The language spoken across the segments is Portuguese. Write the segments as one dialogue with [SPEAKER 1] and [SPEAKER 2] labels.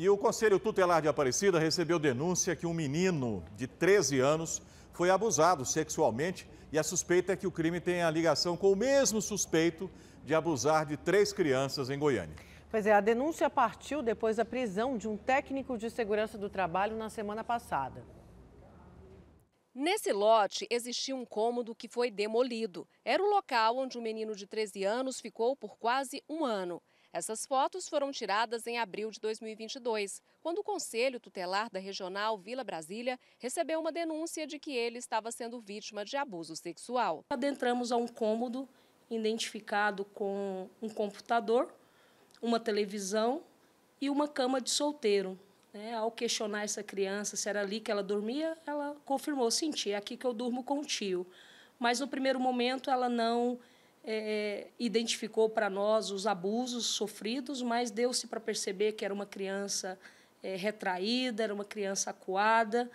[SPEAKER 1] E o Conselho Tutelar de Aparecida recebeu denúncia que um menino de 13 anos foi abusado sexualmente e a suspeita é que o crime tenha ligação com o mesmo suspeito de abusar de três crianças em Goiânia. Pois é, a denúncia partiu depois da prisão de um técnico de segurança do trabalho na semana passada. Nesse lote existia um cômodo que foi demolido. Era o local onde um menino de 13 anos ficou por quase um ano. Essas fotos foram tiradas em abril de 2022, quando o Conselho Tutelar da Regional Vila Brasília recebeu uma denúncia de que ele estava sendo vítima de abuso sexual.
[SPEAKER 2] Adentramos a um cômodo identificado com um computador, uma televisão e uma cama de solteiro. Né? Ao questionar essa criança se era ali que ela dormia, ela confirmou: senti, é aqui que eu durmo com o tio. Mas no primeiro momento ela não é, é, identificou para nós os abusos sofridos, mas deu-se para perceber que era uma criança é, retraída, era uma criança acuada,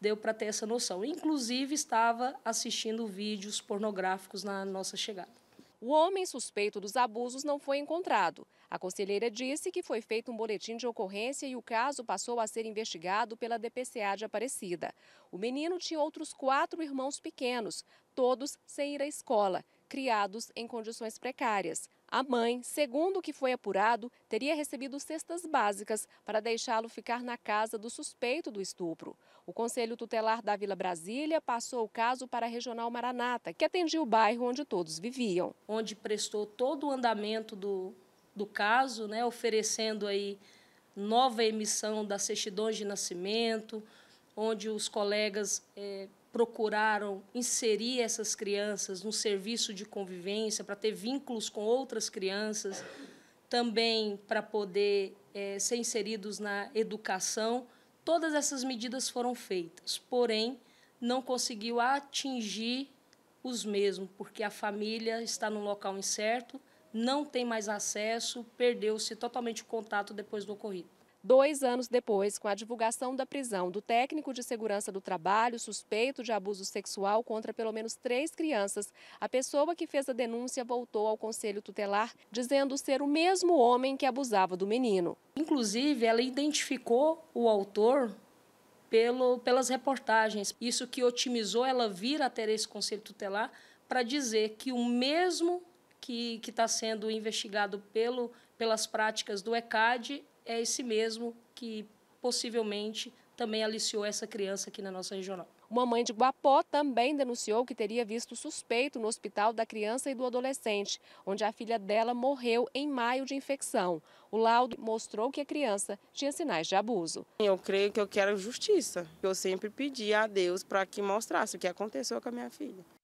[SPEAKER 2] deu para ter essa noção.
[SPEAKER 1] Inclusive, estava assistindo vídeos pornográficos na nossa chegada. O homem suspeito dos abusos não foi encontrado. A conselheira disse que foi feito um boletim de ocorrência e o caso passou a ser investigado pela DPCA de Aparecida. O menino tinha outros quatro irmãos pequenos, todos sem ir à escola criados em condições precárias. A mãe, segundo o que foi apurado, teria recebido cestas básicas para deixá-lo ficar na casa do suspeito do estupro. O Conselho Tutelar da Vila Brasília passou o caso para a Regional Maranata, que atendia o bairro onde todos viviam. Onde prestou
[SPEAKER 2] todo o andamento do, do caso, né, oferecendo aí nova emissão das certidões de nascimento, onde os colegas é, procuraram inserir essas crianças no serviço de convivência para ter vínculos com outras crianças, também para poder é, ser inseridos na educação. Todas essas medidas foram feitas, porém não conseguiu atingir os mesmos, porque a família está num local incerto, não tem mais acesso, perdeu-se totalmente o contato depois do ocorrido
[SPEAKER 1] dois anos depois, com a divulgação da prisão do técnico de segurança do trabalho suspeito de abuso sexual contra pelo menos três crianças, a pessoa que fez a denúncia voltou ao conselho tutelar, dizendo ser o mesmo homem que abusava do menino. Inclusive, ela
[SPEAKER 2] identificou o autor pelo, pelas reportagens. Isso que otimizou ela vir até esse conselho tutelar para dizer que o mesmo que está sendo investigado pelo, pelas práticas do ECAD é esse mesmo que possivelmente também aliciou essa criança aqui na nossa regional.
[SPEAKER 1] Uma mãe de Guapó também denunciou que teria visto suspeito no hospital da criança e do adolescente, onde a filha dela morreu em maio de infecção. O laudo mostrou que a criança tinha sinais de abuso. Eu creio que eu quero justiça. Eu sempre pedi a Deus para que mostrasse o que aconteceu com a minha filha.